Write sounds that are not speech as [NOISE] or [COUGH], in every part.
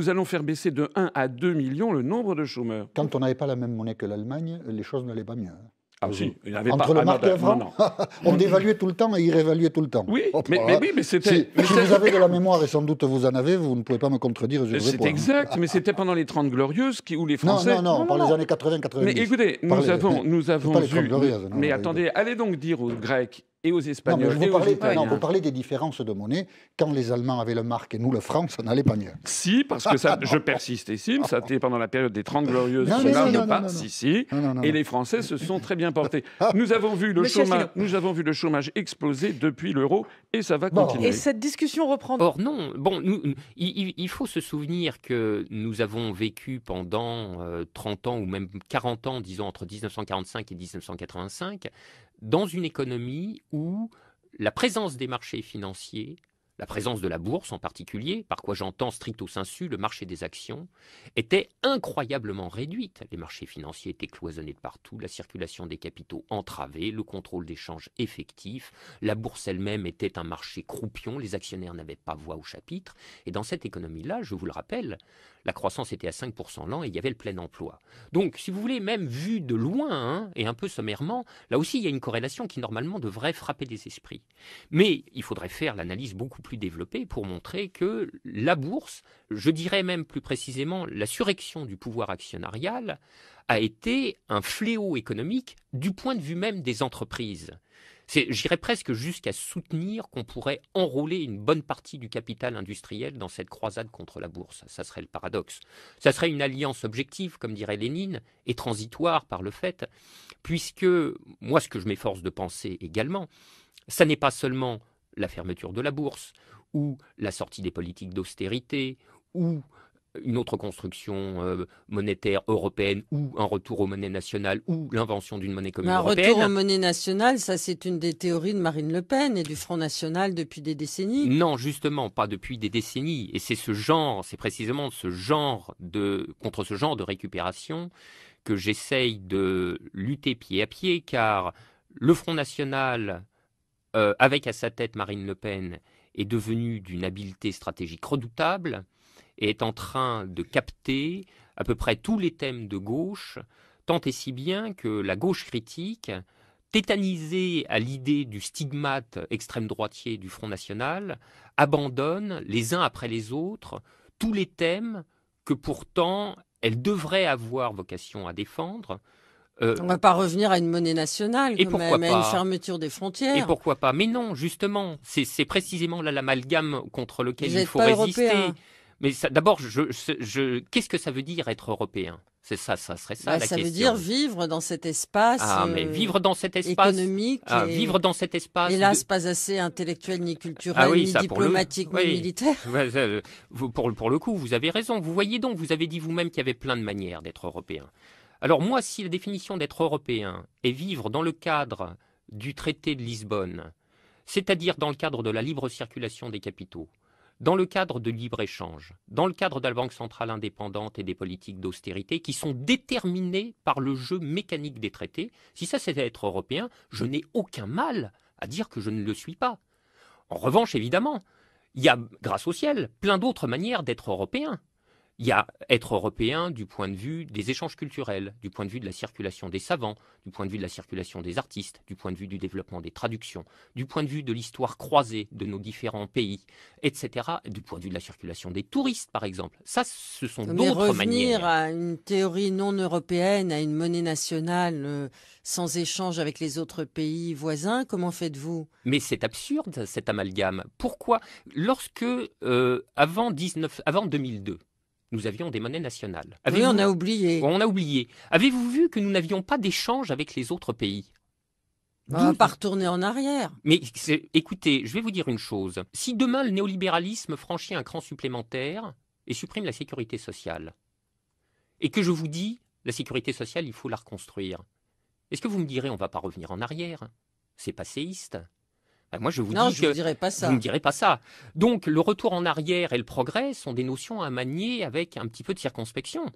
Nous allons faire baisser de 1 à 2 millions le nombre de chômeurs. Quand on n'avait pas la même monnaie que l'Allemagne, les choses n'allaient pas mieux. Ah oui, il avait pas, la [LAUGHS] on dévaluait tout le temps et il révaluait tout le temps. Oui, oh, oh, mais, oui mais c'était... Si, vous avez de la mémoire, et sans doute vous en avez, vous ne pouvez pas me contredire. C'est exact, mais c'était pendant les 30 Glorieuses qui, où les Français... Non, non, non, les années 80-90. Mais écoutez, nous avons, [LAUGHS] nous avons mais attendez, allez donc dire aux Grecs et aux Espagnols. vous, parlez, des différences de monnaie. Quand les Allemands avaient le marque et nous le franc, ça n'allait pas mieux. Si, parce que ça, je persiste ici. ça était pendant la période des 30 Glorieuses. Non, pas. et les Français se sont très bien portés. Ah. Nous avons vu le, chômage, nous avons vu le chômage exploser depuis l'euro et ça va continuer. Et cette discussion reprend. Or, non. Bon, il, faut se souvenir que nous avons vécu pendant 30 euh, ans ou même 40 ans, disons entre 1945 et 1985, dans une économie ou la présence des marchés financiers la présence de la bourse en particulier, par quoi j'entends stricto sensu le marché des actions, était incroyablement réduite. Les marchés financiers étaient cloisonnés de partout, la circulation des capitaux entravée, le contrôle des changes effectif, la bourse elle-même était un marché croupion, les actionnaires n'avaient pas voix au chapitre, et dans cette économie-là, je vous le rappelle, la croissance était à 5% l'an et il y avait le plein emploi. Donc, si vous voulez, même vu de loin, hein, et un peu sommairement, là aussi, il y a une corrélation qui normalement devrait frapper des esprits. Mais il faudrait faire l'analyse beaucoup plus plus pour montrer que la bourse, je dirais même plus précisément la surrection du pouvoir actionnarial, a été un fléau économique du point de vue même des entreprises. J'irais presque jusqu'à soutenir qu'on pourrait enrôler une bonne partie du capital industriel dans cette croisade contre la bourse. Ça serait le paradoxe. Ça serait une alliance objective, comme dirait Lénine, et transitoire par le fait, puisque moi, ce que je m'efforce de penser également, ça n'est pas seulement la fermeture de la bourse, ou la sortie des politiques d'austérité, ou une autre construction euh, monétaire européenne ou un retour aux monnaies nationales ou l'invention d'une monnaie commune européenne. un retour aux monnaies nationales, ça c'est une des théories de Marine Le Pen et du Front National depuis des décennies. Non, justement, pas depuis des décennies. Et c'est ce genre, c'est précisément ce genre de, contre ce genre de récupération que j'essaye de lutter pied à pied car le Front National euh, avec à sa tête Marine Le Pen, est devenue d'une habileté stratégique redoutable et est en train de capter à peu près tous les thèmes de gauche, tant et si bien que la gauche critique, tétanisée à l'idée du stigmate extrême droitier du Front National, abandonne les uns après les autres tous les thèmes que pourtant elle devrait avoir vocation à défendre, euh, on ne va pas revenir à une monnaie nationale, et même, à une fermeture des frontières. Et pourquoi pas Mais non, justement, c'est précisément là l'amalgame contre lequel il faut résister. Mais d'abord, je, je, qu'est-ce que ça veut dire être européen C'est ça, ça serait ça bah, la question. Ça veut dire vivre dans cet espace. Ah, mais euh, vivre dans cet espace économique. Ah, et, vivre dans cet espace. Hélas, pas assez intellectuel ni culturel ah ni diplomatique ni militaire. Euh, pour, pour le coup, vous avez raison. Vous voyez donc, vous avez dit vous-même qu'il y avait plein de manières d'être européen. Alors moi, si la définition d'être européen est vivre dans le cadre du traité de Lisbonne, c'est-à-dire dans le cadre de la libre circulation des capitaux, dans le cadre de libre-échange, dans le cadre de la Banque centrale indépendante et des politiques d'austérité qui sont déterminées par le jeu mécanique des traités, si ça c'est être européen, je n'ai aucun mal à dire que je ne le suis pas. En revanche, évidemment, il y a, grâce au ciel, plein d'autres manières d'être européen. Il y a être européen du point de vue des échanges culturels, du point de vue de la circulation des savants, du point de vue de la circulation des artistes, du point de vue du développement des traductions, du point de vue de l'histoire croisée de nos différents pays, etc. Du point de vue de la circulation des touristes, par exemple. Ça, ce sont d'autres manières. Revenir à une théorie non européenne, à une monnaie nationale euh, sans échange avec les autres pays voisins, comment faites-vous Mais c'est absurde cet amalgame. Pourquoi Lorsque, euh, avant 2002, nous avions des monnaies nationales. Ah oui, on a oublié. On a oublié. Avez-vous vu que nous n'avions pas d'échange avec les autres pays bah, on va pas retourner en arrière. Mais écoutez, je vais vous dire une chose. Si demain le néolibéralisme franchit un cran supplémentaire et supprime la sécurité sociale, et que je vous dis, la sécurité sociale, il faut la reconstruire, est-ce que vous me direz, on ne va pas revenir en arrière C'est passéiste. Bah, moi, je vous non, que vous, dirai pas ça. ne direz pas ça. Donc, le retour en arrière et le progrès sont des notions à manier avec un petit peu de circonspection.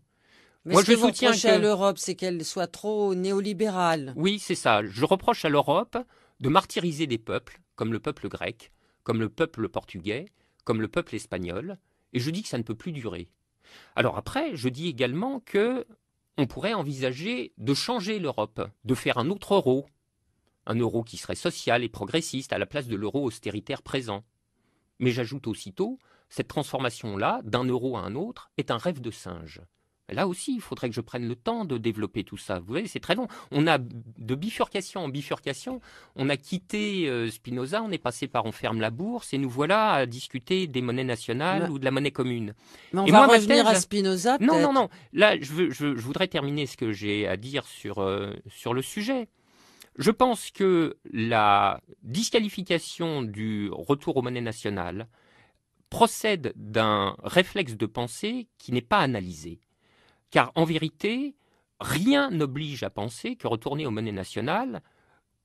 moi, je que vous que... à l'Europe, c'est qu'elle soit trop néolibérale. Oui, c'est ça. Je reproche à l'Europe de martyriser des peuples, comme le peuple grec, comme le peuple portugais, comme le peuple espagnol, et je dis que ça ne peut plus durer. Alors après, je dis également que on pourrait envisager de changer l'Europe, de faire un autre euro, un euro qui serait social et progressiste à la place de l'euro austéritaire présent. Mais j'ajoute aussitôt, cette transformation-là, d'un euro à un autre, est un rêve de singe. Là aussi, il faudrait que je prenne le temps de développer tout ça. Vous voyez, c'est très long. On a de bifurcation en bifurcation. On a quitté euh, Spinoza, on est passé par on ferme la bourse et nous voilà à discuter des monnaies nationales ou de la monnaie commune. Mais on va revenir à Spinoza. Non, non, non. Là, je, voudrais terminer ce que j'ai à dire sur, euh, sur le sujet. Je pense que la disqualification du retour aux monnaies nationales procède d'un réflexe de pensée qui n'est pas analysé. Car en vérité, rien n'oblige à penser que retourner aux monnaies nationales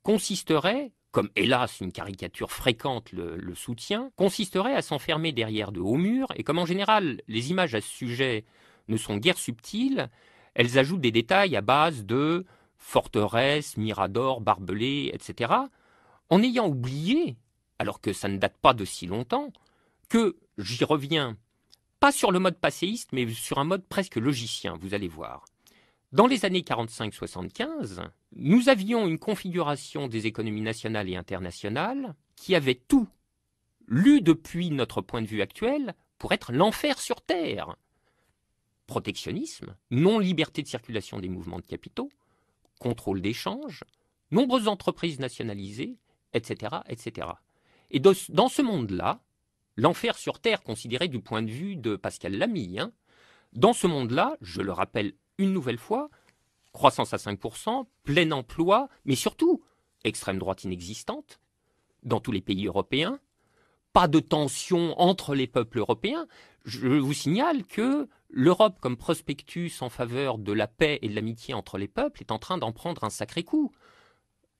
consisterait, comme hélas une caricature fréquente le, soutient, consisterait à s'enfermer derrière de hauts murs, et comme en général les images à ce sujet ne sont guère subtiles, elles ajoutent des détails à base de Forteresse, Mirador, Barbelé, etc., en ayant oublié, alors que ça ne date pas de si longtemps, que, j'y reviens, pas sur le mode passéiste, mais sur un mode presque logicien, vous allez voir. Dans les années 45-75, nous avions une configuration des économies nationales et internationales qui avait tout, lu depuis notre point de vue actuel, pour être l'enfer sur Terre. Protectionnisme, non-liberté de circulation des mouvements de capitaux, contrôle d'échanges, nombreuses entreprises nationalisées, etc. etc. Et dans ce monde-là, l'enfer sur Terre considéré du point de vue de Pascal Lamy, hein, dans ce monde-là, je le rappelle une nouvelle fois, croissance à 5%, plein emploi, mais surtout extrême droite inexistante dans tous les pays européens, pas de tension entre les peuples européens, je vous signale que l'Europe, comme prospectus en faveur de la paix et de l'amitié entre les peuples, est en train d'en prendre un sacré coup.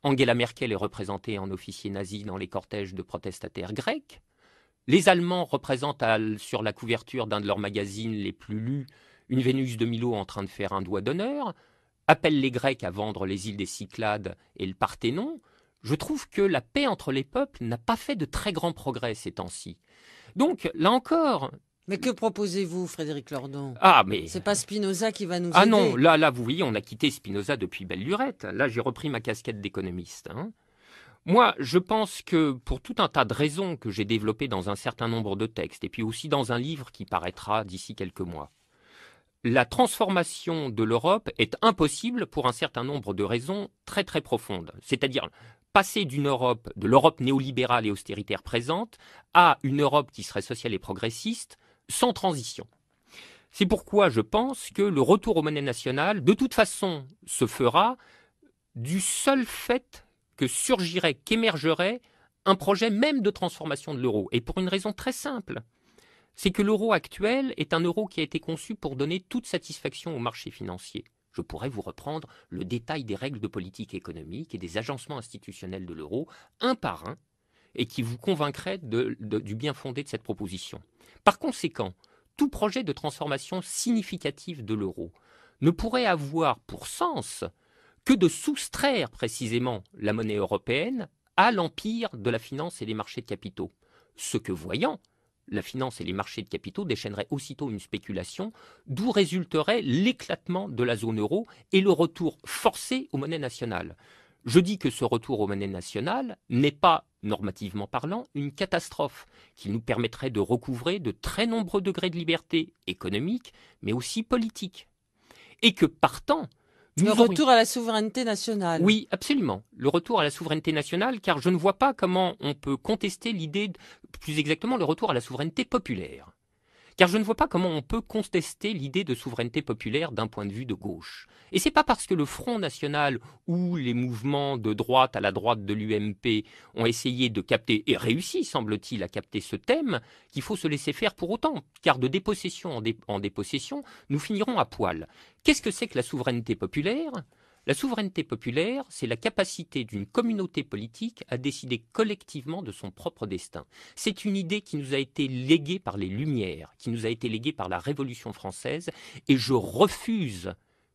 Angela Merkel est représentée en officier nazi dans les cortèges de protestataires grecs. Les Allemands représentent sur la couverture d'un de leurs magazines les plus lus une Vénus de Milo en train de faire un doigt d'honneur, appellent les Grecs à vendre les îles des Cyclades et le Parthénon je trouve que la paix entre les peuples n'a pas fait de très grands progrès ces temps-ci. Donc, là encore, mais que proposez-vous, Frédéric Lordon Ah, mais c'est pas Spinoza qui va nous ah aider. non, là, là, vous voyez, on a quitté Spinoza depuis belle lurette. Là, j'ai repris ma casquette d'économiste. Hein. Moi, je pense que pour tout un tas de raisons que j'ai développées dans un certain nombre de textes, et puis aussi dans un livre qui paraîtra d'ici quelques mois, la transformation de l'Europe est impossible pour un certain nombre de raisons très très profondes. C'est-à-dire, passer d'une Europe, de l'Europe néolibérale et austéritaire présente, à une Europe qui serait sociale et progressiste, sans transition. C'est pourquoi je pense que le retour aux monnaies nationales, de toute façon, se fera du seul fait que surgirait, qu'émergerait un projet même de transformation de l'euro. Et pour une raison très simple, c'est que l'euro actuel est un euro qui a été conçu pour donner toute satisfaction aux marchés financiers je pourrais vous reprendre le détail des règles de politique économique et des agencements institutionnels de l'euro, un par un, et qui vous convaincraient du bien fondé de cette proposition. Par conséquent, tout projet de transformation significative de l'euro ne pourrait avoir pour sens que de soustraire précisément la monnaie européenne à l'empire de la finance et des marchés de capitaux. Ce que voyant, la finance et les marchés de capitaux déchaîneraient aussitôt une spéculation, d'où résulterait l'éclatement de la zone euro et le retour forcé aux monnaies nationales. Je dis que ce retour aux monnaies nationales n'est pas, normativement parlant, une catastrophe, qui nous permettrait de recouvrer de très nombreux degrés de liberté économique, mais aussi politique. Et que partant, le retour à la souveraineté nationale. Oui, absolument. Le retour à la souveraineté nationale, car je ne vois pas comment on peut contester l'idée, plus exactement, le retour à la souveraineté populaire car je ne vois pas comment on peut contester l'idée de souveraineté populaire d'un point de vue de gauche. Et ce n'est pas parce que le Front National ou les mouvements de droite à la droite de l'UMP ont essayé de capter et réussi, semble-t-il, à capter ce thème qu'il faut se laisser faire pour autant, car de dépossession en, en dépossession, nous finirons à poil. Qu'est-ce que c'est que la souveraineté populaire la souveraineté populaire, c'est la capacité d'une communauté politique à décider collectivement de son propre destin. C'est une idée qui nous a été léguée par les Lumières, qui nous a été léguée par la Révolution française, et je refuse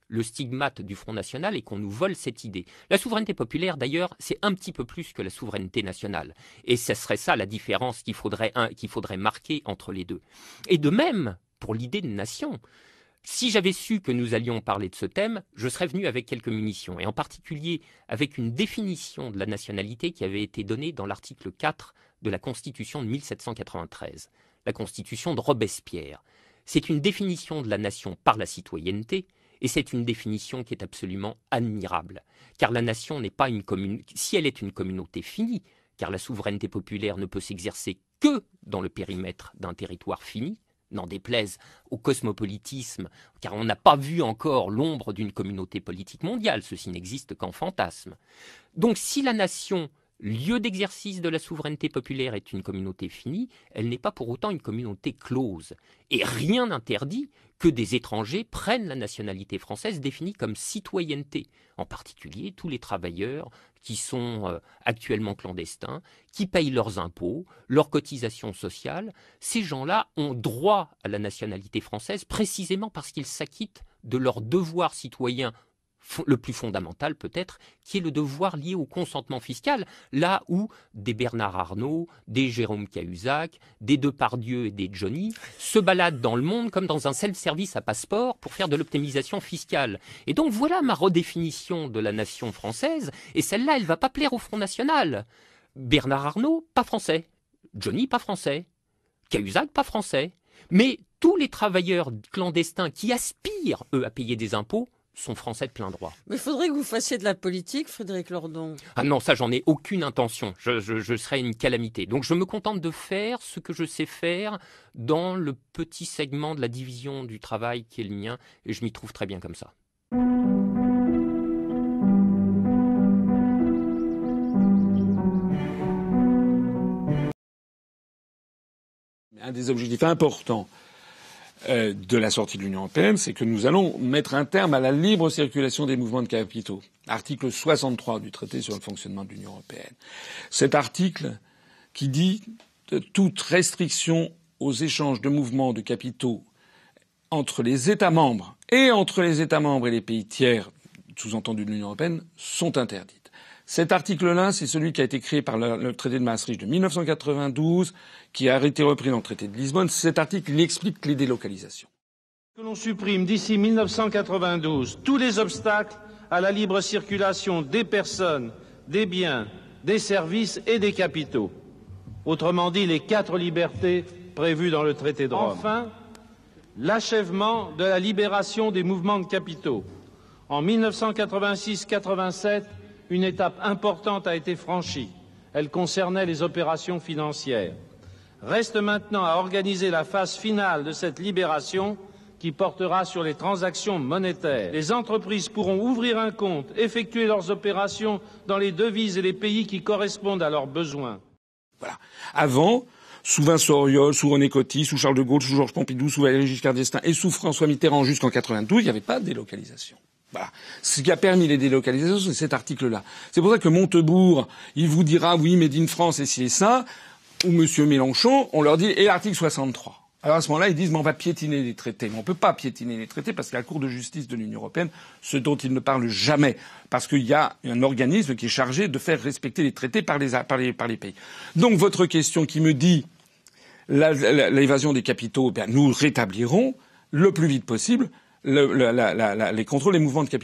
le stigmate du Front National et qu'on nous vole cette idée. La souveraineté populaire, d'ailleurs, c'est un petit peu plus que la souveraineté nationale. Et ce serait ça la différence qu'il faudrait, faudrait marquer entre les deux. Et de même pour l'idée de nation. Si j'avais su que nous allions parler de ce thème, je serais venu avec quelques munitions, et en particulier avec une définition de la nationalité qui avait été donnée dans l'article 4 de la Constitution de 1793, la Constitution de Robespierre. C'est une définition de la nation par la citoyenneté, et c'est une définition qui est absolument admirable, car la nation n'est pas une commune. Si elle est une communauté finie, car la souveraineté populaire ne peut s'exercer que dans le périmètre d'un territoire fini, n'en déplaise au cosmopolitisme, car on n'a pas vu encore l'ombre d'une communauté politique mondiale, ceci n'existe qu'en fantasme. Donc si la nation, lieu d'exercice de la souveraineté populaire, est une communauté finie, elle n'est pas pour autant une communauté close, et rien n'interdit que des étrangers prennent la nationalité française définie comme citoyenneté, en particulier tous les travailleurs qui sont euh, actuellement clandestins, qui payent leurs impôts, leurs cotisations sociales. Ces gens-là ont droit à la nationalité française précisément parce qu'ils s'acquittent de leurs devoirs citoyens le plus fondamental peut-être, qui est le devoir lié au consentement fiscal, là où des Bernard Arnault, des Jérôme Cahuzac, des Depardieu et des Johnny se baladent dans le monde comme dans un self-service à passeport pour faire de l'optimisation fiscale. Et donc voilà ma redéfinition de la nation française, et celle-là, elle va pas plaire au Front National. Bernard Arnault, pas français. Johnny, pas français. Cahuzac, pas français. Mais tous les travailleurs clandestins qui aspirent, eux, à payer des impôts, sont français de plein droit. Mais il faudrait que vous fassiez de la politique, Frédéric Lordon. Ah non, ça, j'en ai aucune intention. Je, je, je, serais une calamité. Donc je me contente de faire ce que je sais faire dans le petit segment de la division du travail qui est le mien, et je m'y trouve très bien comme ça. Un des objectifs importants euh, de la sortie de l'Union européenne, c'est que nous allons mettre un terme à la libre circulation des mouvements de capitaux. Article 63 du traité sur le fonctionnement de l'Union européenne. Cet article qui dit que toute restriction aux échanges de mouvements de capitaux entre les États membres et entre les États membres et les pays tiers, sous-entendus de l'Union européenne, sont interdites. Cet article-là, c'est celui qui a été créé par le, traité de Maastricht de 1992, qui a été repris dans le traité de Lisbonne. Cet article, il explique les délocalisations. Que l'on supprime d'ici 1992 tous les obstacles à la libre circulation des personnes, des biens, des services et des capitaux. Autrement dit, les quatre libertés prévues dans le traité de Rome. Enfin, l'achèvement de la libération des mouvements de capitaux. En 1986-87, une étape importante a été franchie. Elle concernait les opérations financières. Reste maintenant à organiser la phase finale de cette libération qui portera sur les transactions monétaires. Les entreprises pourront ouvrir un compte, effectuer leurs opérations dans les devises et les pays qui correspondent à leurs besoins. Avant, sous Vincent Auriol, sous René Coty, sous Charles de Gaulle, sous Georges Pompidou, sous Valéry Giscard d'Estaing et sous François Mitterrand jusqu'en 92, il n'y avait pas de délocalisation. Ce qui a permis les délocalisations, c'est cet article-là. C'est pour ça que Montebourg, il vous dira oui, mais d'une France et si ça, ou M. Mélenchon, on leur dit et l'article 63. Alors à ce moment-là, ils disent mais on va piétiner les traités. Mais on ne peut pas piétiner les traités parce que la Cour de justice de l'Union européenne, ce dont ils ne parlent jamais, parce qu'il y a un organisme qui est chargé de faire respecter les traités par les, pays. Donc votre question qui me dit l'évasion des capitaux, eh nous rétablirons le plus vite possible le, la, la, les contrôles des mouvements de capitaux